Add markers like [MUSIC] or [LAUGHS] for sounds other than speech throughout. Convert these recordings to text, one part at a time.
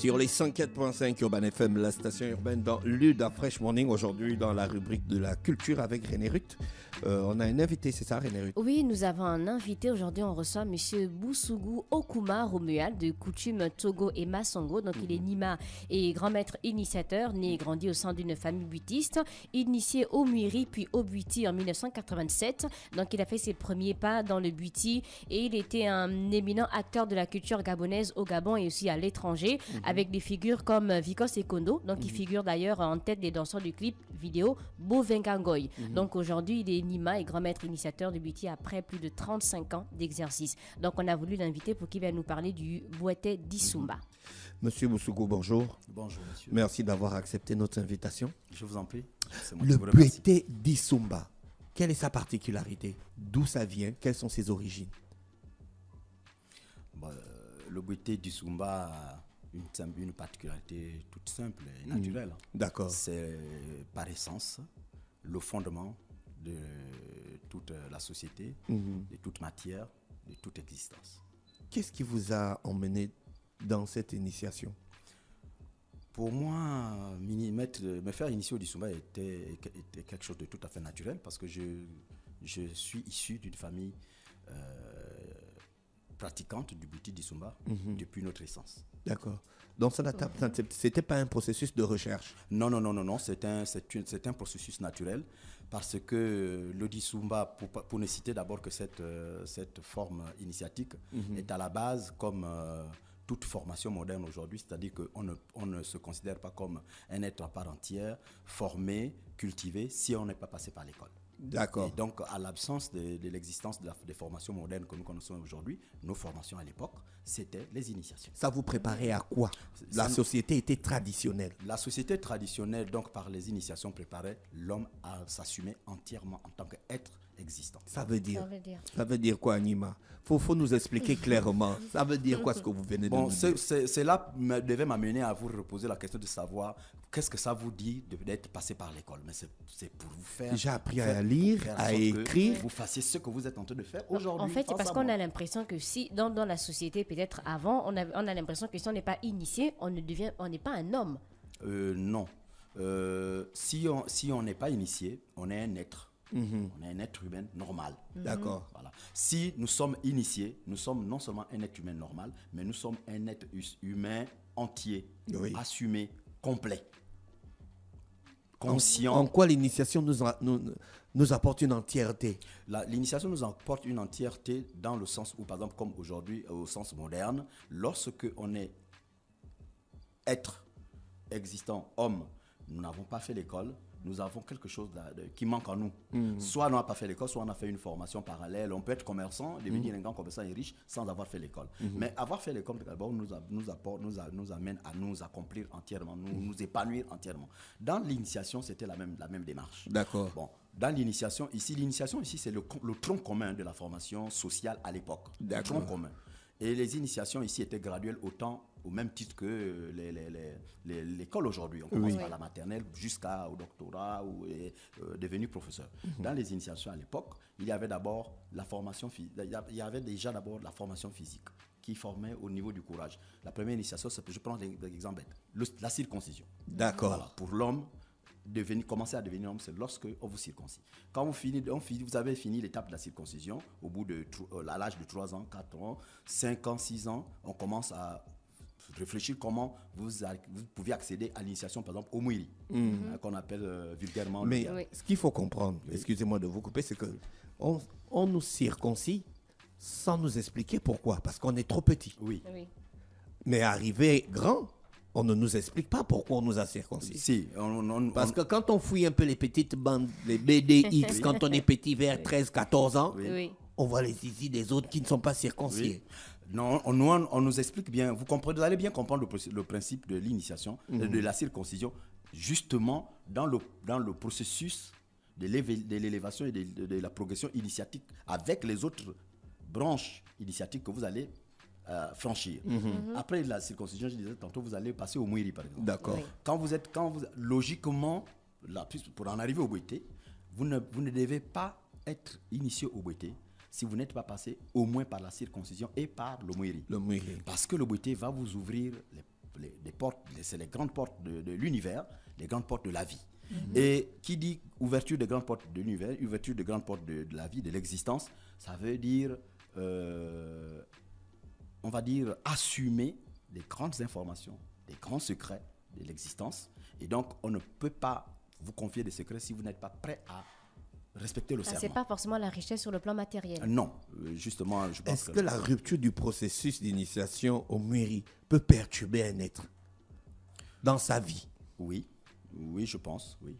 sur les 104.5 Urban FM, la station urbaine dans Luda Fresh Morning. Aujourd'hui, dans la rubrique de la culture avec René Ruth. Euh, on a un invité, c'est ça, René Ruth Oui, nous avons un invité. Aujourd'hui, on reçoit M. Boussougou Okuma Romual de coutume Togo et Massongo. Donc, il est mhm. Nima et grand maître initiateur, né et grandi au sein d'une famille butiste, Initié au Muiri puis au buti en 1987. Donc, il a fait ses premiers pas dans le buti et il était un éminent acteur de la culture gabonaise au Gabon et aussi à l'étranger. Mhm avec des figures comme euh, Vico Sekondo, donc qui mhm. figure d'ailleurs en tête des danseurs du clip vidéo Bovenkangoy. Mhm. Donc aujourd'hui, il est Nima et grand maître initiateur du buti après plus de 35 ans d'exercice. Donc on a voulu l'inviter pour qu'il vienne nous parler du Boité d'Issumba. Mhm. Monsieur Boussoukou, bonjour. Bonjour, monsieur. Merci d'avoir accepté notre invitation. Je vous en prie. le Boité d'Issumba, quelle est sa particularité D'où ça vient Quelles sont ses origines bah, euh, Le Boité d'Issumba une, particularité toute simple et mm. naturelle. D'accord. C'est par essence le fondement de toute la société, mm-hmm. de toute matière, de toute existence. Qu'est-ce qui vous a emmené dans cette initiation Pour moi, me faire initier au Dissouma était, quelque chose de tout à fait naturel parce que je, je suis issu d'une famille euh, pratiquante du boutique disumba mm-hmm. depuis notre essence. D'accord. Donc ça c'était pas un processus de recherche. Non non non non non, c'est un c'est un processus naturel parce que euh, le Disumba pour, pour ne citer d'abord que cette euh, forme initiatique mhm. est à la base comme euh, toute formation moderne aujourd'hui, c'est-à-dire qu'on ne, on ne se considère pas comme un être à part entière, formé, cultivé, si on n'est pas passé par l'école. D'accord. Et donc, à l'absence de, l'existence de des formations modernes que nous connaissons aujourd'hui, nos formations à l'époque, c'était les initiations. Ça vous préparait à quoi La société était traditionnelle. La société traditionnelle, donc par les initiations, préparait l'homme à s'assumer entièrement en tant qu'être existant. Ça veut dire, ça veut dire, quoi, Anima faut, faut nous expliquer [LAUGHS] clairement. Ça veut dire quoi ce que vous venez de bon, nous dire Cela devait m'amener à vous reposer la question de savoir qu'est-ce que ça vous dit d'être passé par l'école Mais c'est pour vous faire. J'ai appris à lire, à écrire. Vous fassiez ce que vous êtes en train de faire aujourd'hui. En fait, c'est parce qu'on a l'impression que si, dans, la société, peut-être avant, on a, l'impression que si on n'est pas initié, on ne devient, on n'est pas un homme. Euh, non. Euh, si on si on n'est pas initié, on est un être. Mhm. On est un être humain normal. Mhm. D'accord. Voilà. Si nous sommes initiés, nous sommes non seulement un être humain normal, mais nous sommes un être humain entier, assumé, complet conscient. En, quoi l'initiation nous, nous, nous, apporte une entièreté L'initiation nous apporte une entièreté dans le sens où, par exemple, comme aujourd'hui, euh, au sens moderne, lorsque on est être existant, homme, nous n'avons pas fait l'école, nous avons quelque chose qui manque en nous. Mm. Soit on n'a pas fait l'école, soit on a fait une formation parallèle. On peut être commerçant, devenir mm. un grand commerçant et riche sans avoir fait l'école. Mm-hmm. Mais avoir fait l'école, nous, nous, apporte, nous, nous amène à nous accomplir entièrement, nous, mm-hmm. nous épanouir entièrement. Dans l'initiation, c'était la même, la même démarche. D'accord. Bon, dans l'initiation, ici, l'initiation, ici, c'est le, tronc commun de la formation sociale à l'époque. Le tronc commun. Et les initiations ici étaient graduelles autant au même titre que l'école aujourd'hui. On commence par la maternelle jusqu'au doctorat ou est euh, devenu professeur. Mhm. Dans les initiations à l'époque, il y avait d'abord la formation il y avait déjà d'abord la formation physique qui formait au niveau du courage. La première initiation, je prends l'exemple la circoncision. D'accord. pour l'homme, devenir, commencer à devenir homme, c'est lorsque on vous circoncise Quand vous, finissez, vous avez fini l'étape de la circoncision, au bout de euh, l'âge de 3 ans, 4 ans, 5 ans, 6 ans, on commence à réfléchir comment vous, vous pouvez accéder à l'initiation, par exemple, au Mouiri, mhm. euh, qu'on appelle euh, vulgairement. Mais ce qu'il faut comprendre, excusez-moi de vous couper, c'est que on, nous circoncit sans nous expliquer pourquoi, parce qu'on est trop petit. Oui. Mais arrivé grand, on ne nous explique pas pourquoi on nous a circoncis. Si, Parce que quand on fouille un peu les petites bandes, les BDX, [LAUGHS] quand on est petit vers 13-14 ans, on voit les ici des autres qui ne sont pas circoncis. Non, on, nous explique bien, vous, allez bien comprendre le, principe de l'initiation, mhm. de la circoncision, justement dans le, dans le processus de l'élévation et de, la progression initiatique avec les autres branches initiatiques que vous allez euh, franchir. Mhm. Mhm. Après la circoncision, je disais tantôt, vous allez passer au Mouiri, par exemple. D'accord. Quand vous êtes, quand logiquement, pour en arriver au buté, vous ne, vous ne devez pas être initié au buté si vous n'êtes pas passé au moins par la circoncision et par le Le Parce que le va vous ouvrir les, portes, c'est les grandes portes de, l'univers, les grandes portes de la vie. Mm-hmm. Et qui dit ouverture des grandes portes de l'univers, ouverture des grandes portes de, la vie, de l'existence, ça veut dire, euh, on va dire, assumer les grandes informations, des grands secrets de l'existence. Et donc, on ne peut pas vous confier des secrets si vous n'êtes pas prêt à respecter le Ce n'est pas forcément la richesse sur le plan matériel. Non, euh, justement, Est-ce que, la rupture du processus d'initiation au mairie peut perturber un être dans sa vie Oui, oui, je pense, oui.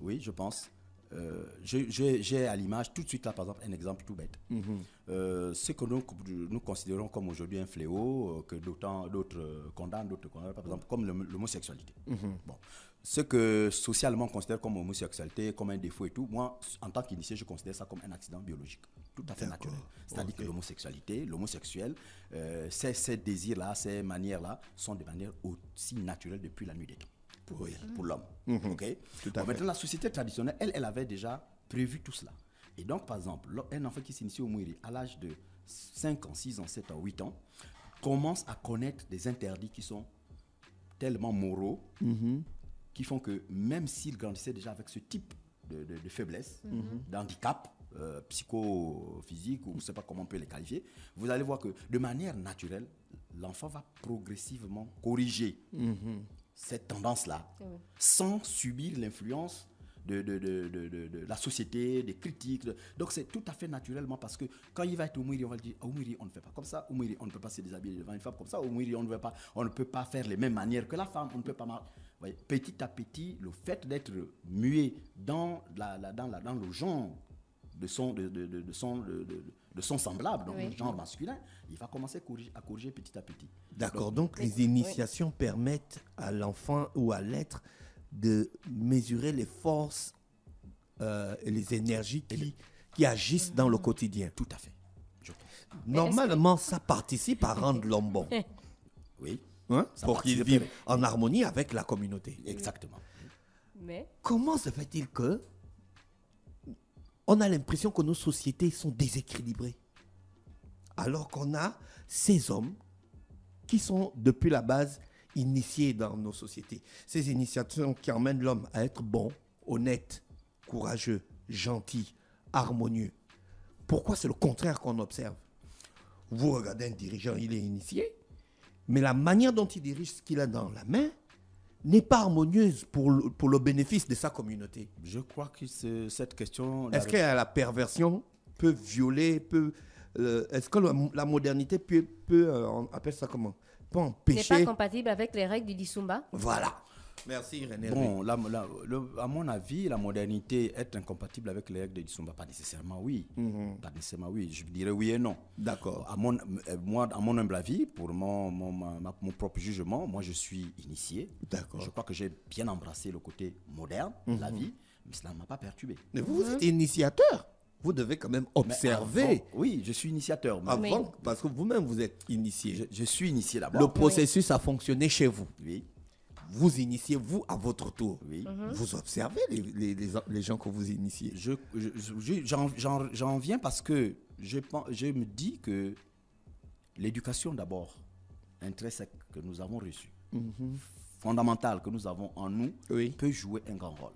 Oui, je pense euh, j'ai à l'image tout de suite là, par exemple, un exemple tout bête. Mhm. Euh, ce que nous, nous considérons comme aujourd'hui un fléau, euh, que euh, d'autres condamnent, d'autres par exemple, comme l'homosexualité. Mhm. Bon. Ce que socialement on considère comme homosexualité, comme un défaut et tout, moi, en tant qu'initié, je considère ça comme un accident biologique, tout à fait naturel. C'est-à-dire que l'homosexualité, l'homosexuel, euh, ces, ces désirs-là, ces manières-là, sont de manière aussi naturelle depuis la nuit des temps. Mm-hmm. pour, l'homme. Mm-hmm. maintenant, la société traditionnelle, elle, elle avait déjà prévu tout cela. Et donc, par exemple, un enfant qui s'initie au Mouiri à l'âge de 5 ans, 6 ans, 7 ans, 8 ans, commence à connaître des interdits qui sont tellement moraux, mm-hmm. qui font que même s'il grandissait déjà avec ce type de, faiblesse, d'handicap, euh, psychophysique, ou je ne sais pas comment on peut les qualifier, vous allez voir que de manière naturelle, l'enfant va progressivement corriger cette tendance-là eh sans subir l'influence de, de, de, de, la société, des critiques. Donc c'est tout à fait naturellement parce que quand il va être Oumiri, on va lui dire Oumiri, on ne fait pas comme ça, Oumiri, on ne peut pas se déshabiller devant une femme comme ça, Oumiri, on ne, veut pas, on ne peut pas faire les mêmes manières que la femme, on ne peut pas. petit à petit, le fait d'être muet dans, la, dans, la, dans le genre de son, de, son, de, de son semblable, donc le genre masculin, il va commencer à corriger, petit à petit. D'accord, donc, les initiations permettent à l'enfant ou à l'être de mesurer les forces euh, et les énergies qui, agissent dans le quotidien. Tout à fait. Normalement, ça participe à rendre l'homme bon. [LAUGHS] Oui. Hein? Pour qu'il vive en harmonie avec la communauté. Exactement. Mais comment se fait-il que on a l'impression que nos sociétés sont déséquilibrées. Alors qu'on a ces hommes qui sont depuis la base initiés dans nos sociétés. Ces initiations qui emmènent l'homme à être bon, honnête, courageux, gentil, harmonieux. Pourquoi c'est le contraire qu'on observe Vous regardez un dirigeant, il est initié, mais la manière dont il dirige ce qu'il a dans la main, n'est pas harmonieuse pour le, pour le bénéfice de sa communauté. Je crois que cette question... Est-ce que la perversion peut violer, peut... Euh, est-ce que la, modernité peut, peut euh, ça comment Peut empêcher... C'est pas compatible avec les règles du Dissoumba Voilà. Merci René. Bon, à mon avis, la modernité est incompatible avec les règles de Dissomba. Pas nécessairement oui. Mhm. Pas nécessairement oui. Je dirais oui et non. D'accord. À mon, euh, moi, à mon humble avis, pour mon, mon, mon propre jugement, moi je suis initié. D'accord. Je crois que j'ai bien embrassé le côté moderne de mhm. la vie, mais cela ne m'a pas perturbé. Mais vous, êtes initiateur vous devez quand même observer. oui, je suis initiateur. parce que vous-même, vous êtes initié. Je, suis initié d'abord. Le processus a fonctionné chez vous. Oui vous initiez, vous, à votre tour. Mhm. Vous observez les, gens que vous initiez. J'en je, viens parce que je, me dis que l'éducation d'abord, intrinsèque que nous avons reçu fondamental mhm. fondamentale que nous avons en nous, peut jouer un grand rôle.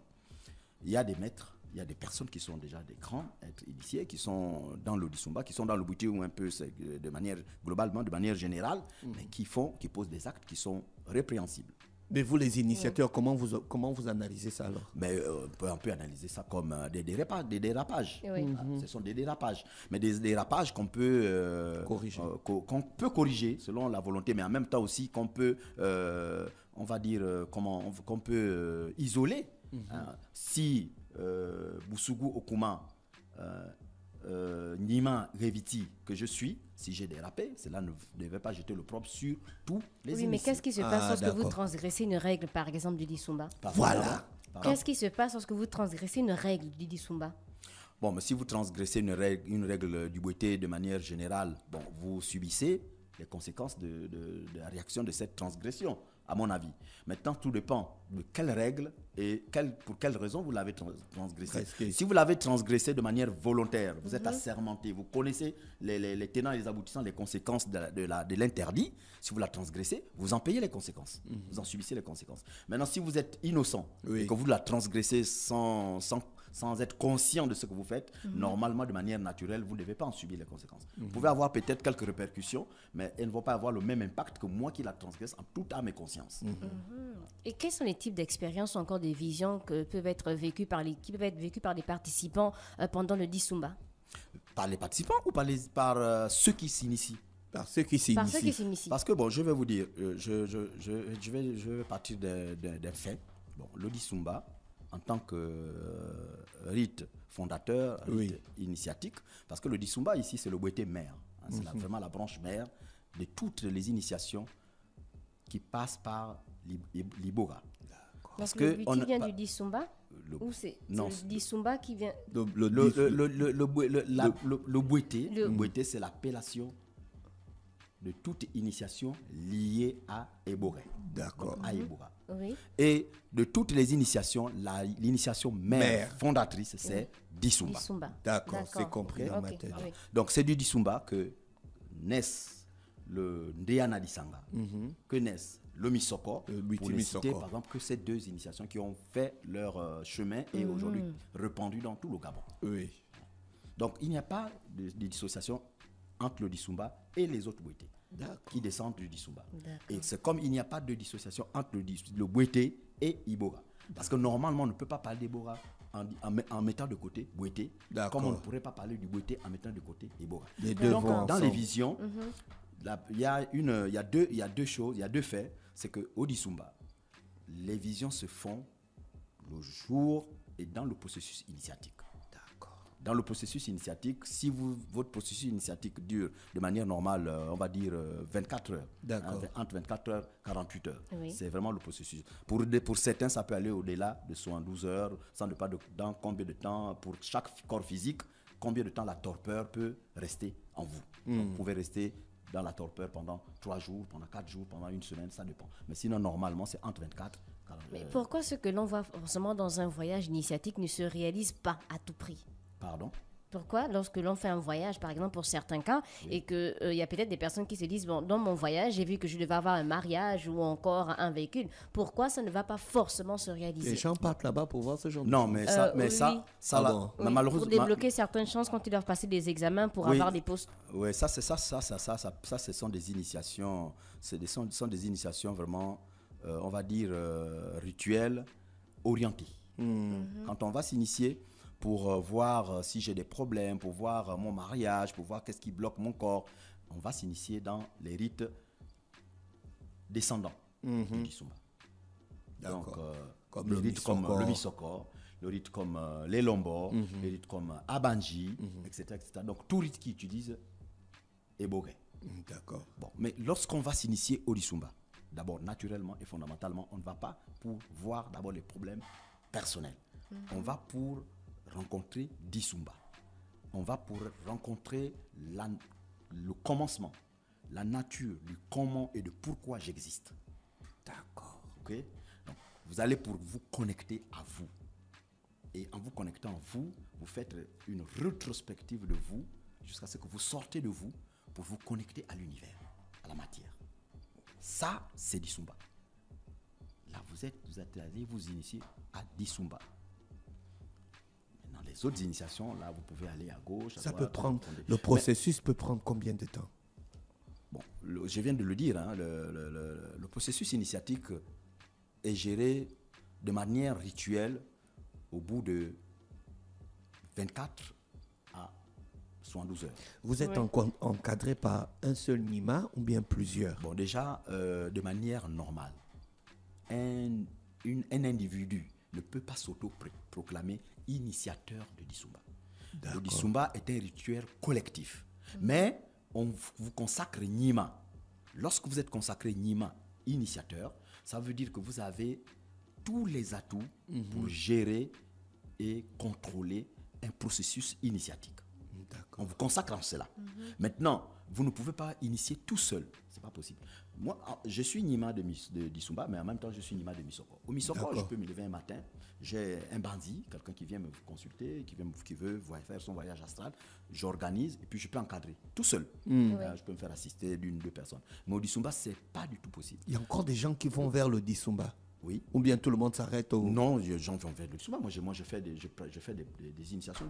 Il y a des maîtres, il y a des personnes qui sont déjà des grands initiés, qui sont dans Dissumba, qui sont dans le ou un peu euh, de manière globalement, de manière générale, mhm. mais qui font, qui posent des actes qui sont répréhensibles. Mais vous, les initiateurs, comment, vous, comment vous analysez ça alors Mais euh, on, peut, analyser ça comme euh, des, dérapages. Des dérapages. Ah, mhm. Ce sont des dérapages. Mais des dérapages qu'on peut, euh, corriger. qu'on peut corriger selon la volonté, mais en même temps aussi qu'on peut, on va dire, comment, qu'on peut isoler. Mhm. Hein. si Boussougou Okuma euh, Nima Reviti que je suis, si j'ai dérapé, cela ne devait pas jeter le propre sur tous les Oui, mais qu'est-ce qui se passe ah, lorsque vous transgressez une règle, par exemple, du Dissoumba Voilà. Qu'est-ce qui se passe lorsque vous transgressez une règle du disumba Bon, mais si vous transgressez une règle, une règle du beauté de manière générale, bon, vous subissez les conséquences de la réaction de cette transgression à mon avis. Maintenant, tout dépend de quelles règles et pour quelles raisons vous l'avez transgressé. Si vous l'avez transgressé de manière volontaire, vous êtes mhm. assermenté, vous connaissez les, tenants et les aboutissants, les conséquences de l'interdit, si vous la transgressez, vous en payez les conséquences. Mhm. Vous en subissez les conséquences. Maintenant, si vous êtes innocent et que vous la transgressez sans, sans sans être conscient de ce que vous faites, mhm. normalement, de manière naturelle, vous ne devez pas en subir les conséquences. Vous mhm. pouvez avoir peut-être quelques répercussions, mais elles ne vont pas avoir le même impact que moi qui la transgresse en toute âme et conscience. Mhm. Et quels sont les types d'expériences ou encore des visions que peuvent être vécues par les, qui peuvent être vécues par les participants euh, pendant le Dissumba Par les participants ou par, les, euh, par ceux qui s'initient par ceux qui s'initient. Parce que, bon, je vais vous dire, euh, je, je, vais, je partir d'un fait. Bon, le disumba en tant que euh, rite fondateur, rite initiatique, parce que le Disumba ici, c'est le Boueté mère. Hein, c'est mhm. vraiment la branche mère de toutes les initiations qui passent par l'Ibora. Parce que, le on, vient du Disumba Ou c'est le Disumba qui vient Le, le, le c'est l'appellation de toute initiation liée à Eboré. D'accord. À et de toutes les initiations, l'initiation mère, fondatrice, c'est Dissumba. D'accord, c'est compris dans Donc c'est du Dissumba que naissent le Ndeyana mhm. que naissent le Misoko, pour Citer, par exemple, que ces deux initiations qui ont fait leur euh, chemin et mhm. aujourd'hui répandues dans tout le Gabon. Donc il n'y a pas de, dissociation entre le Dissumba et les autres Bouétés qui descendent du Dissouba. Et c'est comme il n'y a pas de dissociation entre le, le et Ibora. Parce que normalement, on ne peut pas parler d'Ibora en, en, mettant de côté Bouété, comme on ne pourrait pas parler du Bouété en mettant de côté Ibora. Donc, dans les visions, mhm. il y, a y, deux, y a deux choses, il y a deux faits. C'est qu'au disumba les visions se font le jour et dans le processus initiatique dans le processus initiatique, si votre processus initiatique dure de manière normale, euh, on va dire 24 euh, heures, hein, entre 24 heures, 48 heures, c'est vraiment le processus. Pour, pour certains, ça peut aller au-delà de 72 heures, sans ne pas dans combien de temps, pour chaque corps physique, combien de temps la torpeur peut rester en vous. Hmm. vous pouvez rester dans la torpeur pendant 3 jours, pendant 4 jours, pendant une semaine, ça dépend. Mais sinon, normalement, c'est entre 24 et 48 Mais euh, pourquoi ce que l'on voit forcément dans un voyage initiatique ne se réalise pas à tout prix pourquoi lorsque l'on fait un voyage, par exemple, pour certains cas, et qu'il euh, il y a peut-être des personnes qui se disent, bon, dans mon voyage, j'ai vu que je devais avoir un mariage ou encore un véhicule, pourquoi ça ne va pas forcément se réaliser Les gens partent là-bas pour voir ce genre de Non, mais ça, euh, mais ça, ça ah malheureusement... Pour débloquer certaines chances quand ils doivent passer des examens pour avoir des postes. Oui, ça, c'est ça, ça, ça, ça, ça, ce sont des initiations, ce sont, sont, des initiations vraiment, euh, on va dire, rituelles, orientées. Hmm. Mhm. Quand on va s'initier pour euh, voir euh, si j'ai des problèmes, pour voir euh, mon mariage, pour voir qu'est-ce qui bloque mon corps. On va s'initier dans les rites descendants mhm. Donc, comme le, rite comme le le rite comme les Lombos, le rite comme Abanji, mhm. etc., Donc, tout rite qui utilisent est bogué. D'accord. Bon, mais lorsqu'on va s'initier au risumba d'abord, naturellement et fondamentalement, on ne va pas pour voir d'abord les problèmes personnels. Mhm. On va pour rencontrer Disumba. On va pour rencontrer le commencement, la nature du comment et de pourquoi j'existe. D'accord. Ok vous allez pour vous connecter à vous. Et en vous connectant à vous, vous faites une rétrospective de vous jusqu'à ce que vous sortez de vous pour vous connecter à l'univers, à la matière. Ça, c'est Disumba. Là, vous êtes, vous êtes allé vous initiez à Disumba les autres initiations, là, vous pouvez aller à gauche. ça peut prendre, le processus peut prendre combien de temps Bon, je viens de le dire, hein, le, processus initiatique est géré de manière rituelle au bout de 24 à 72 heures. Vous êtes encadré par un seul Nima ou bien plusieurs Bon, déjà, euh, de manière normale, un individu ne peut pas s'auto-proclamer initiateur de Dissumba. Le Dissumba est un rituel collectif. Mais on vous consacre Nima. Lorsque vous êtes consacré Nima, initiateur, ça veut dire que vous avez tous les atouts mhm. pour gérer et contrôler un processus initiatique. On vous consacre en cela. Mhm. Maintenant, vous ne pouvez pas initier tout seul. C'est pas possible. Moi, ah, je suis Nima de, de, mais en même temps, je suis Nima de Misoko. Au Misoko, je peux me lever un matin, j'ai un bandit, quelqu'un qui vient me consulter, qui, veut faire son voyage astral. J'organise et puis je peux encadrer tout seul. Hmm. Euh, je peux me faire assister d'une, ou deux personnes. Mais au ce n'est pas du tout possible. Il y a encore des gens qui vont vers le Dissumba. Oui. Ou bien tout le monde s'arrête au... Non, les gens vont vers le Dissumba. Moi, je, fais des, je, je fais initiations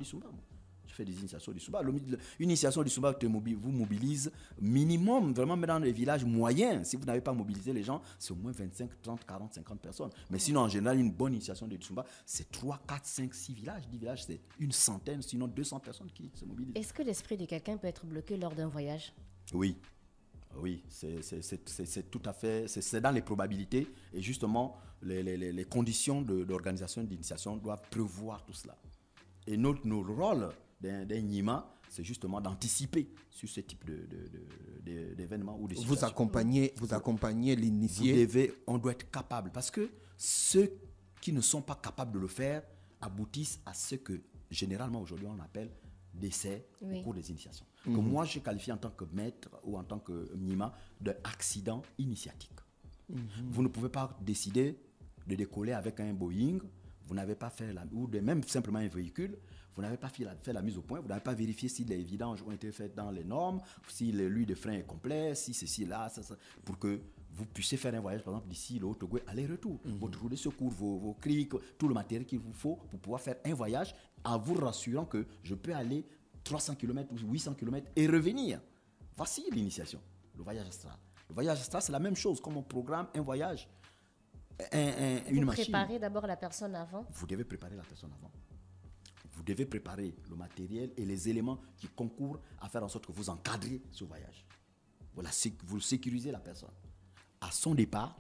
fait des initiations du Souba. Une initiation du Souba vous mobilise minimum, vraiment, mais dans les villages moyens, si vous n'avez pas mobilisé les gens, c'est au moins 25, 30, 40, 50 personnes. Mais sinon, en général, une bonne initiation du Souba, c'est 3, 4, 5, 6 villages. 10 villages, c'est une centaine, sinon 200 personnes qui se mobilisent. Est-ce que l'esprit de quelqu'un peut être bloqué lors d'un voyage Oui. Oui, c'est tout à fait, c'est dans les probabilités et justement les, les, les conditions d'organisation d'initiation doivent prévoir tout cela. Et notre, nos rôles d'un NIMA, c'est justement d'anticiper sur ce type d'événements de, de, ou de situations. Vous accompagnez, vous accompagnez l'initié. On doit être capable parce que ceux qui ne sont pas capables de le faire aboutissent à ce que généralement aujourd'hui on appelle décès au cours des initiations. Mhm. Que moi, je qualifie en tant que maître ou en tant que nima d'accident initiatique. Mhm. Vous ne pouvez pas décider de décoller avec un Boeing, vous n'avez pas fait la, ou de même simplement un véhicule, vous n'avez pas fait la, mise au point, vous n'avez pas vérifié si les vidanges ont été faites dans les normes, si le lui de frein est complet, si ceci, là, ça, ça, pour que vous puissiez faire un voyage, par exemple, d'ici le Togo, aller-retour. Mhm. Votre roue de secours, vos, vos tout le matériel qu'il vous faut pour pouvoir faire un voyage en vous rassurant que je peux aller 300 km ou 800 km et revenir. Voici l'initiation, le voyage astral. Le voyage astral, c'est la même chose, comme on programme un voyage, une machine. Vous préparez d'abord la personne avant Vous devez préparer la personne avant. Vous devez préparer le matériel et les éléments qui concourent à faire en sorte que vous encadrez ce voyage. Vous, vous sécurisez la personne. À son départ,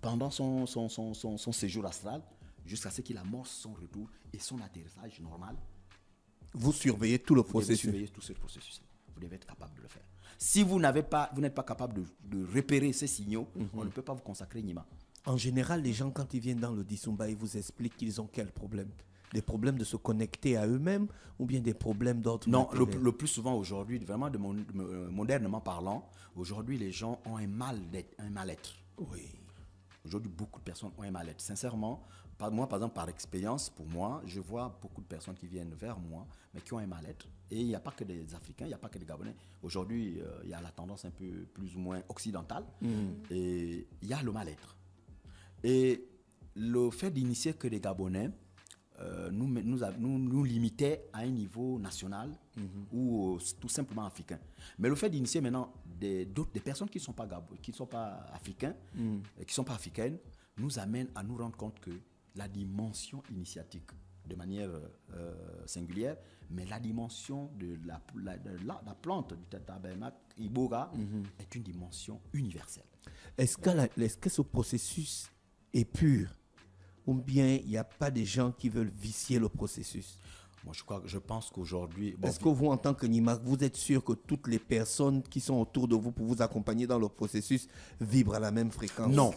pendant son, son, séjour astral, jusqu'à ce qu'il amorce son retour et son atterrissage normal. Vous surveillez tout le processus. Vous tout ce processus. Vous devez être capable de le faire. Si vous n'avez pas, vous n'êtes pas capable de, repérer ces signaux, mhm. on ne peut pas vous consacrer Nima. En général, les gens, quand ils viennent dans le Disumba, ils vous expliquent qu'ils ont quel problème des problèmes de se connecter à eux-mêmes ou bien des problèmes d'autres Non, le, plus souvent aujourd'hui, vraiment de euh, modernement parlant, aujourd'hui les gens ont un mal-être. Un mal Oui. Aujourd'hui, beaucoup de personnes ont un mal-être. Sincèrement, par, moi, par exemple, par expérience, pour moi, je vois beaucoup de personnes qui viennent vers moi, mais qui ont un mal-être. Et il n'y a pas que des Africains, il n'y a pas que des Gabonais. Aujourd'hui, euh, il y a la tendance un peu plus ou moins occidentale. Mm. Et il y a le mal-être. Et le fait d'initier que des Gabonais, euh, nous, nous, nous, à un niveau national mhm. ou euh, tout simplement africain. Mais le fait d'initier maintenant des, des personnes qui ne sont pas Gabo, qui ne sont pas africains, mhm. et euh, qui sont pas africaines, nous amène à nous rendre compte que la dimension initiatique, de manière singulière, mais la dimension de la, la, plante du tabernacle Iboga mhm. est une dimension universelle. Est-ce que, est que ce processus est pur ou bien il n'y a pas des gens qui veulent vicier le processus Moi, je, crois, je pense qu'aujourd'hui... Est-ce que vous, en tant que NIMAC, vous êtes sûr que toutes les personnes qui sont autour de vous pour vous accompagner dans le processus vibrent à la même fréquence Non,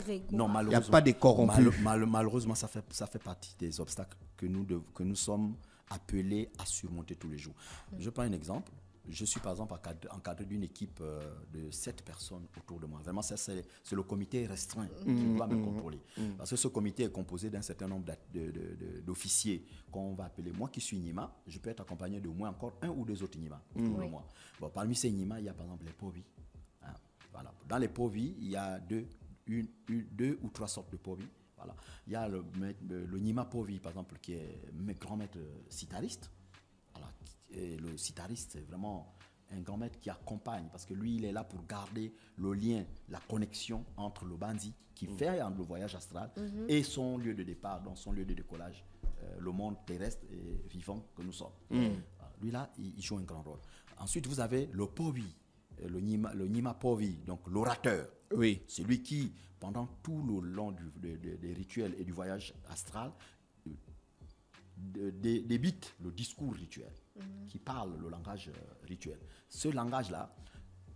malheureusement. Il n'y a pas des corrompus. malheureusement, ça fait, ça fait partie des obstacles que nous, que nous sommes appelés à surmonter tous les jours. Mm. Je prends un exemple je suis par exemple encadré d'une équipe euh, de 7 personnes autour de moi. Vraiment, c'est le comité restreint qui va mm-hmm. me mm-hmm. contrôler. Mm-hmm. Parce que ce comité est composé d'un certain nombre d'officiers qu'on va appeler. Moi qui suis Nima, je peux être accompagné de moins encore un ou deux autres Nima autour de moi. Bon, parmi ces Nima, il y a par exemple les Povi. Hein. voilà. Dans les Povi, il y a deux, une, deux ou trois sortes de Povi. Voilà. Il y a le, Nima Povi, par exemple, qui est mes grand maître euh, sitariste le sitariste, c'est vraiment un grand maître qui accompagne, parce que lui, il est là pour garder le lien, la connexion entre le bandit qui mm. fait le voyage astral mhm. et son lieu de départ, donc son lieu de décollage, euh, le monde terrestre et vivant que nous sommes. Mm. lui, là, il, joue un grand rôle. Ensuite, vous avez le povi, euh, le nima, le povi, donc l'orateur. Oui. c'est lui qui, pendant tout le long des rituels et du voyage astral, débite le discours rituel, mhm. qui parle le langage euh, rituel. Ce langage-là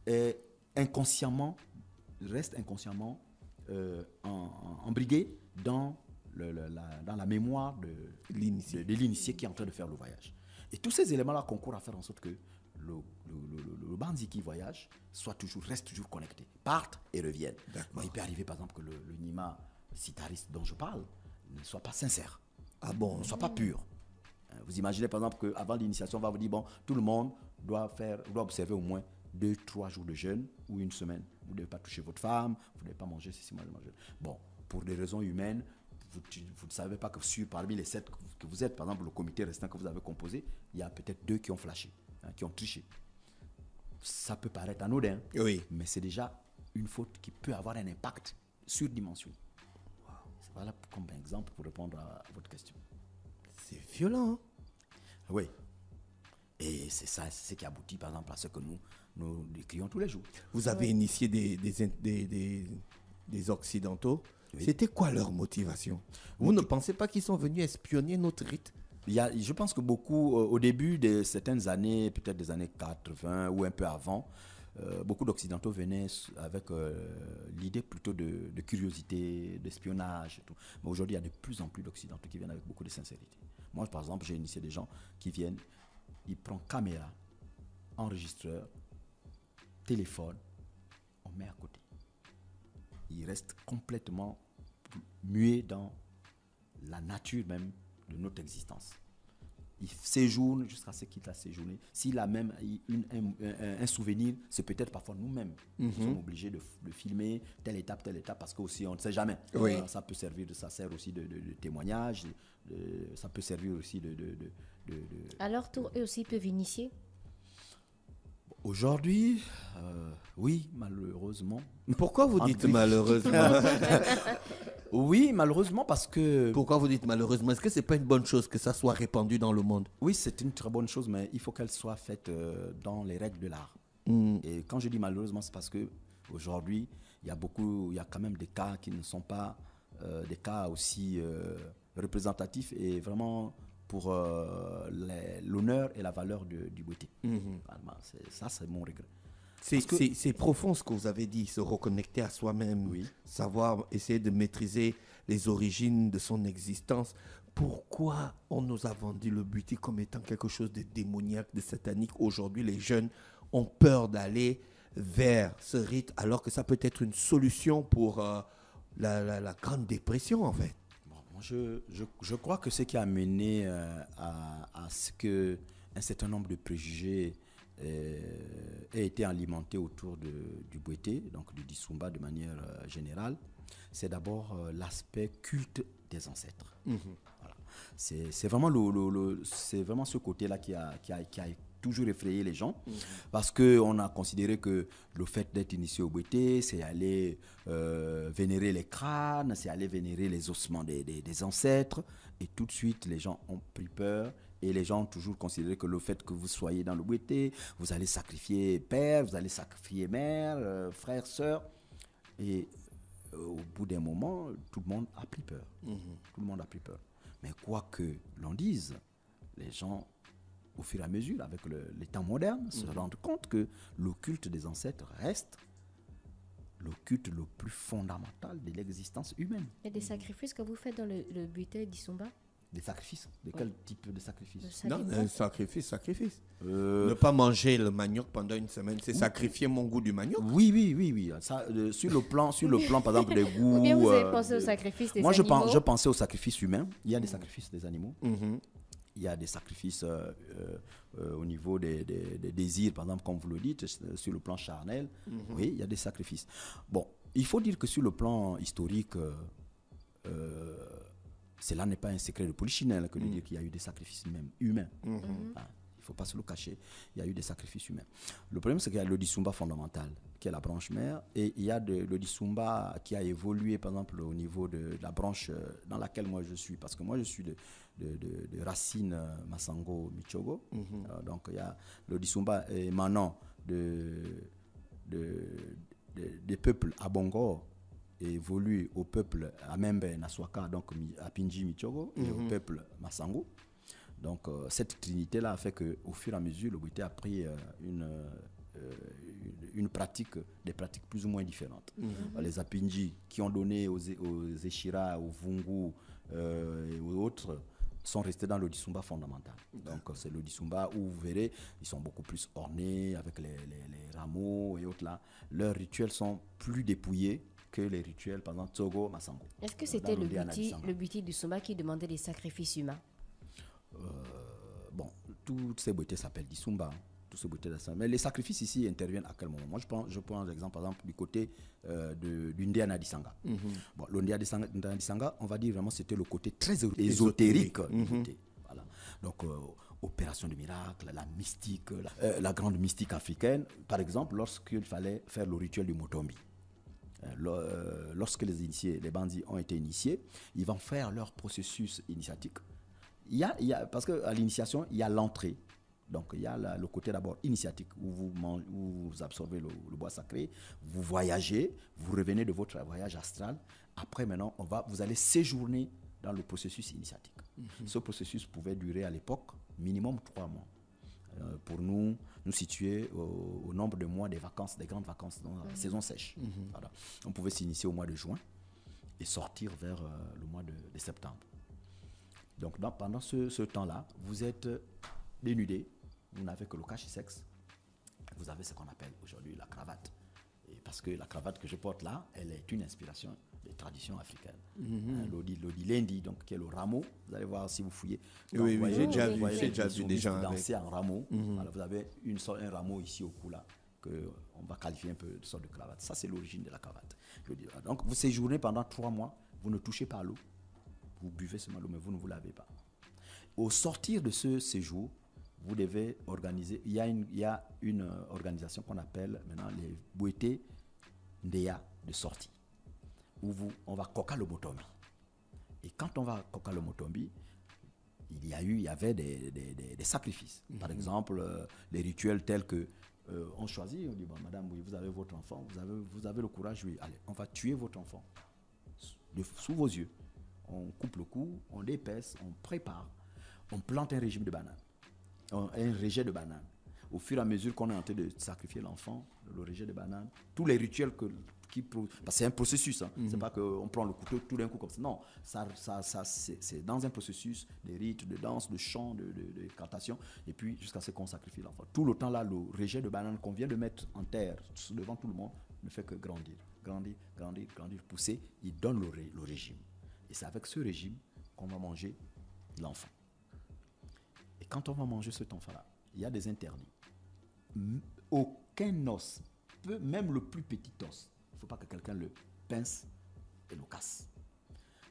est inconsciemment, reste inconsciemment euh, embrigué dans, le, la, dans la mémoire de, l'initié qui est en train de faire le voyage. Et tous ces éléments-là concourent à faire en sorte que le, le bandit qui voyage soit toujours, reste toujours connecté, parte et revienne. il peut arriver par exemple que le, Nima sitariste dont je parle ne soit pas sincère. Ah bon, soit pas pur. Vous imaginez par exemple qu'avant l'initiation, on va vous dire, bon, tout le monde doit, faire, observer au moins deux, trois jours de jeûne ou une semaine. Vous ne devez pas toucher votre femme, vous ne devez pas manger mois de jeûne. Bon, pour des raisons humaines, vous, ne savez pas que sur, parmi les sept que vous êtes, par exemple, le comité restant que vous avez composé, il y a peut-être deux qui ont flashé, hein, qui ont triché. Ça peut paraître anodin, mais c'est déjà une faute qui peut avoir un impact sur dimension. Voilà comme exemple pour répondre à votre question. C'est violent. Hein. Oui. Et c'est ça, c'est ce qui aboutit par exemple à ce que nous, nous décrions tous les jours. Vous avez initié des, des, des, des, Occidentaux. C'était quoi leur motivation Vous ne pensez pas qu'ils sont venus espionner notre rite il je pense que beaucoup, euh, au début de certaines années, peut-être des années 80 ou un peu avant, euh, beaucoup d'Occidentaux venaient avec euh, l'idée plutôt de, curiosité, d'espionnage et Mais aujourd'hui, il y a de plus en plus d'Occidentaux qui viennent avec beaucoup de sincérité. Moi, par exemple, j'ai initié des gens qui viennent, ils prennent caméra, enregistreur, téléphone, on met à côté. Ils restent complètement muets dans la nature même de notre existence il séjourne jusqu'à ce qu'il a séjourné. S'il a même une, un, souvenir, c'est peut-être parfois nous-mêmes Nous mhm. sommes obligés de, de, filmer telle étape, telle étape, parce qu'on on ne sait jamais. Euh, ça peut servir, ça sert aussi de, témoignage, ça peut servir aussi de... de, Alors, eux aussi peuvent initier Aujourd'hui, euh, oui, malheureusement. Pourquoi vous dites malheureusement [LAUGHS] Oui, malheureusement parce que... Pourquoi vous dites malheureusement Est-ce que ce n'est pas une bonne chose que ça soit répandu dans le monde Oui, c'est une très bonne chose, mais il faut qu'elle soit faite euh, dans les règles de l'art. Hmm. Et quand je dis malheureusement, c'est parce que aujourd'hui, il y a beaucoup, il y a quand même des cas qui ne sont pas euh, des cas aussi représentatifs et vraiment pour euh, l'honneur et la valeur du beauté. Mhm. Ça, c'est mon regret. C'est profond ce que vous avez dit, se reconnecter à soi-même, savoir essayer de maîtriser les origines de son existence. Pourquoi on nous a vendu le beauty comme étant quelque chose de démoniaque, de satanique Aujourd'hui, les jeunes ont peur d'aller vers ce rite alors que ça peut être une solution pour euh, la Grande Dépression, en fait. Je, crois que ce qui a mené euh, à, ce que un certain nombre de préjugés euh, aient été alimentés autour du Bouété, donc du Dissoumba de manière euh, générale, c'est d'abord euh, l'aspect culte des ancêtres. Mhm. C'est vraiment, ce côté-là qui a, qui qui a, toujours effrayé les gens mm. parce que on a considéré que le fait d'être initié au beauté, c'est aller euh, vénérer les crânes, c'est aller vénérer les ossements des, des, ancêtres. Et tout de suite, les gens ont pris peur. Et les gens ont toujours considéré que le fait que vous soyez dans le beauté, vous allez sacrifier père, vous allez sacrifier mère, euh, frère, soeur Et euh, au bout d'un moment, tout le monde a pris peur. Mm-hmm. Tout le monde a pris peur. Mais quoi que l'on dise, les gens au fur et à mesure, avec les temps modernes, se mhm. rendre compte que le culte des ancêtres reste le culte le plus fondamental de l'existence humaine. Et des sacrifices que vous faites dans le, le butin Des sacrifices De quel type de sacrifice Non, un euh, sacrifice, sacrifice. Euh. Ne pas manger le manioc pendant une semaine, c'est sacrifier mon goût du manioc. Oui, oui, oui, oui. Ça, euh, sur le plan, sur le plan, par exemple, des goûts. [LAUGHS] Ou vous avez pensé au sacrifice des animaux. Moi, je, pense, je pensais au sacrifice humain. Il y a des sacrifices des animaux. Mhm il y a des sacrifices euh, euh, au niveau des, des, désirs, par exemple, comme vous le dites, euh, sur le plan charnel. Mhm. Oui, il y a des sacrifices. Bon, il faut dire que sur le plan historique, cela n'est pas un secret de polichinelle que de mhm. dire qu'il y a eu des sacrifices même humains. Mhm. Hein, il ne faut pas se le cacher. Il y a eu des sacrifices humains. Le problème, c'est qu'il y a le disumba fondamental, qui est la branche mère, et il y a de, le disumba qui a évolué, par exemple, au niveau de, de la branche dans laquelle moi je suis. Parce que moi, je suis de, de, racines de euh, Massango Michogo. Mhm. Euh, donc il y a le Disumba émanant de, de, des peuples à et évolue au peuple Amembe Naswaka, donc à Michogo, et au mhm. peuple Massango. Donc euh, cette trinité-là a fait qu'au fur et à mesure, le Bouté a pris une, une, pratique, des pratiques plus ou moins différentes. Mhm. Les Apinji qui ont donné aux, aux Echira, aux Vungu et aux autres, sont restés dans le fondamental. Donc euh, c'est le où vous verrez, ils sont beaucoup plus ornés avec les, rameaux et autres là. Leurs rituels sont plus dépouillés que les rituels, pendant exemple, Togo, masango Est-ce que c'était le, buti, le buti du Soma qui demandait des sacrifices humains euh, Bon, toutes ces beautés s'appellent Dissoumba. Mais les sacrifices ici interviennent à quel moment je prends, je prends l'exemple, par exemple, du côté euh, de, du Ndéana mhm. on va dire vraiment, c'était le côté très ésotérique. Mhm. Donc, euh, opération de miracle, la mystique, euh, la, grande mystique africaine. Par exemple, lorsqu'il fallait faire le rituel du Motombi. Euh, lorsque les initiés, les bandits ont été initiés, ils vont faire leur processus initiatique. Il y a, il y a, parce qu'à l'initiation, il y a l'entrée, donc il y a le côté d'abord initiatique où vous, vous absorbez le, bois sacré, vous voyagez, vous revenez de votre voyage astral. Après maintenant, on va, vous allez séjourner dans le processus initiatique. Mhm. Ce processus pouvait durer à l'époque minimum trois mois. Euh, pour nous, nous situer au, nombre de mois des vacances, des grandes vacances dans la mhm. saison sèche. Mhm. On pouvait s'initier au mois de juin et sortir vers euh, le mois de, septembre. Donc pendant ce temps-là, vous êtes dénudé, vous n'avez que le cache-sexe, vous avez ce qu'on appelle aujourd'hui la cravate. Et parce que la cravate que je porte là, elle est une inspiration des traditions africaines. Mm -hmm. L'Odi donc, qui est le rameau, vous allez voir si vous fouillez. oui, oui, j'ai déjà vu, j'ai déjà vu des gens avec. en rameau. Mhm. vous avez une, un rameau ici au cou là, qu'on va qualifier un peu de sorte de cravate. Ça, c'est l'origine de la cravate. Donc, vous séjournez pendant trois mois, vous ne touchez pas l'eau, vous buvez seulement l'eau, mais vous ne vous lavez pas. Au sortir de ce séjour, vous devez organiser. Il y a une, euh, organisation qu'on appelle maintenant les Boueté Ndea de sortie, où vous, on va coca le motombi. Et quand on va coca le motombi, il y a eu, il y avait des, sacrifices. Mhm. Par exemple, euh, les rituels tels que euh, on choisit, on dit Madame, vous avez votre enfant, vous avez, vous avez le courage, oui, allez, on va tuer votre enfant sous vos yeux. On coupe le cou, on dépaisse, on prépare, on plante un régime de banane un rejet de banane. Au fur et à mesure qu'on est en train de sacrifier l'enfant, le rejet de banane, tous les rituels que, qui. Parce c'est un processus, hein. c'est mhm. pas qu'on prend le couteau tout d'un coup comme ça. Non, ça, ça, c'est dans un processus de rites, de danse, de chant, de, de, cantation, et puis jusqu'à ce qu'on sacrifie l'enfant. Tout le temps là, le rejet de banane qu'on vient de mettre en terre devant tout le monde ne fait que grandir, grandir, grandir, grandir, pousser. Il donne le régime. Et c'est avec ce régime qu'on va manger l'enfant quand on va manger cet enfant-là, il y a des interdits. Aucun os, même le plus petit os, il ne faut pas que quelqu'un le pince et le casse.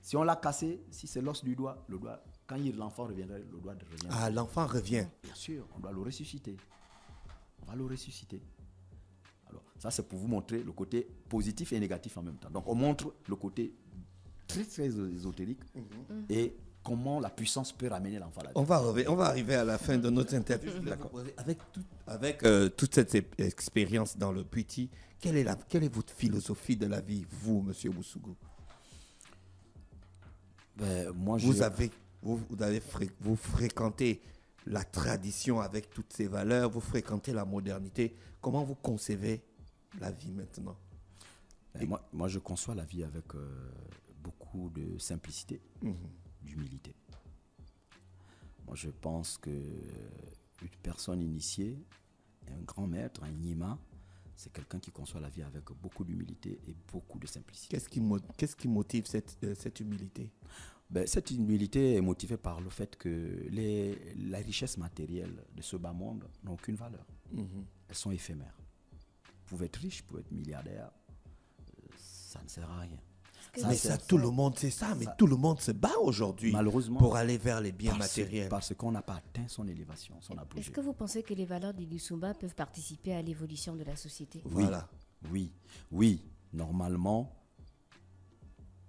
Si on l'a cassé, si c'est l'os du doigt, le doigt, quand l'enfant reviendra, le doigt revient. Ah, l'enfant revient. Bien sûr, on doit le ressusciter. On va le ressusciter. Alors, ça, c'est pour vous montrer le côté positif et négatif en même temps. Donc, on montre le côté très, très ésotérique mhm. et comment la puissance peut ramener l'enfant à la vie. On va, arriver, on va arriver à la fin de notre interview. Avec, avec euh, toute cette expérience dans le petit, quelle est, quelle est votre philosophie de la vie, vous, monsieur Boussougou ben, moi, vous, je... vous, avez vous fréquentez la tradition avec toutes ses valeurs, vous fréquentez la modernité. Comment vous concevez la vie maintenant Et... Ben, moi, moi, je conçois la vie avec euh, beaucoup de simplicité. Mhm d'humilité. Moi, je pense que euh, une personne initiée, un grand maître, un nima, c'est quelqu'un qui conçoit la vie avec beaucoup d'humilité et beaucoup de simplicité. Qu'est-ce qui, qui, motive cette, euh, humilité ben, Cette humilité est motivée par le fait que les, la richesse matérielle de ce bas monde n'ont aucune valeur. Mhm. Elles sont éphémères. Vous pouvez être riche, vous pouvez être milliardaire, euh, ça ne sert à rien mais ça, tout le monde, sait ça. Mais tout le monde se bat aujourd'hui. Pour aller vers les biens matériels. Parce qu'on n'a pas atteint son élévation, son apogée. Est-ce que vous pensez que les valeurs du peuvent participer à l'évolution de la société Oui. Voilà. Oui. Oui. Normalement,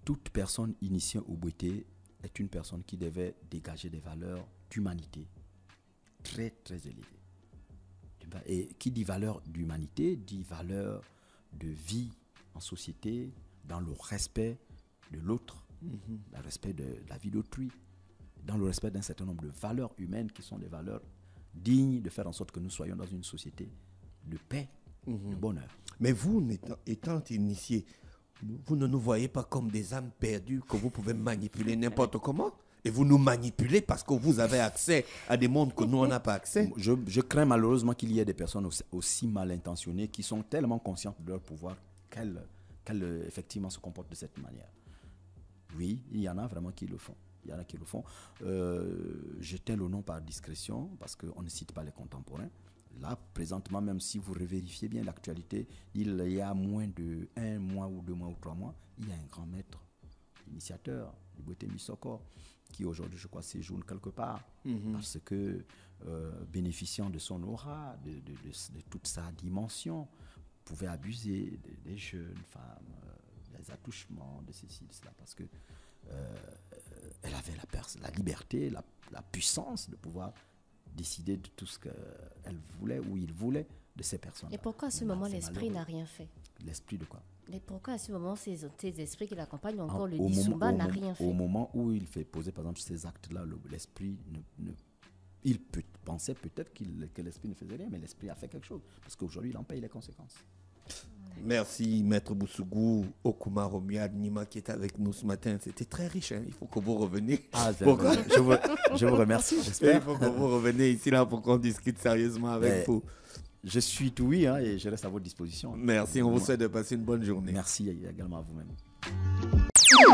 toute personne initiée au beauté est une personne qui devait dégager des valeurs d'humanité très, très élevées. Et qui dit valeur d'humanité dit valeur de vie en société, dans le respect de l'autre, mhm. le respect de la vie d'autrui, dans le respect d'un certain nombre de valeurs humaines qui sont des valeurs dignes de faire en sorte que nous soyons dans une société de paix, mhm. de bonheur. Mais vous, étant, initié, vous ne nous voyez pas comme des âmes perdues que vous pouvez manipuler n'importe comment et vous nous manipulez parce que vous avez accès à des mondes que nous, on n'a pas accès. Je, je crains malheureusement qu'il y ait des personnes aussi, aussi, mal intentionnées qui sont tellement conscientes de leur pouvoir qu'elles qu'elle euh, effectivement se comporte de cette manière. Oui, il y en a vraiment qui le font. Il y en a qui le font. Euh, J'étais le nom par discrétion parce qu'on ne cite pas les contemporains. Là, présentement, même si vous revérifiez bien l'actualité, il y a moins de un mois ou deux mois ou trois mois, il y a un grand maître, initiateur, du beauté Misoko, qui aujourd'hui, je crois, séjourne quelque part, mhm. parce que euh, bénéficiant de son aura, de toute sa dimension, pouvait abuser des, jeunes femmes, euh, des attouchements, de ceci, de cela, parce que euh, elle avait la, la liberté, la, puissance de pouvoir décider de tout ce qu'elle voulait ou il voulait de ces personnes. -là. Et pourquoi à ce moment l'esprit n'a rien fait L'esprit de quoi Et pourquoi à ce moment ces, ces esprits qui l'accompagnent ah, encore le Dissoumba n'a rien fait Au moment où il fait poser par exemple ces actes-là, l'esprit ne, ne il peut, pensait peut-être qu'il que l'esprit ne faisait rien, mais l'esprit a fait quelque chose. Parce qu'aujourd'hui, il en paye les conséquences. Merci, Maître Boussougou, Okuma Romiad, Nima qui est avec nous ce matin. C'était très riche. Hein. Il faut que vous reveniez. Ah, je, vous, remercie, j'espère. Il faut que vous reveniez ici là pour qu'on discute sérieusement avec vous. Je suis tout oui hein, et je reste à votre disposition. Merci. On vous souhaite de passer une bonne journée. Merci également à vous-même.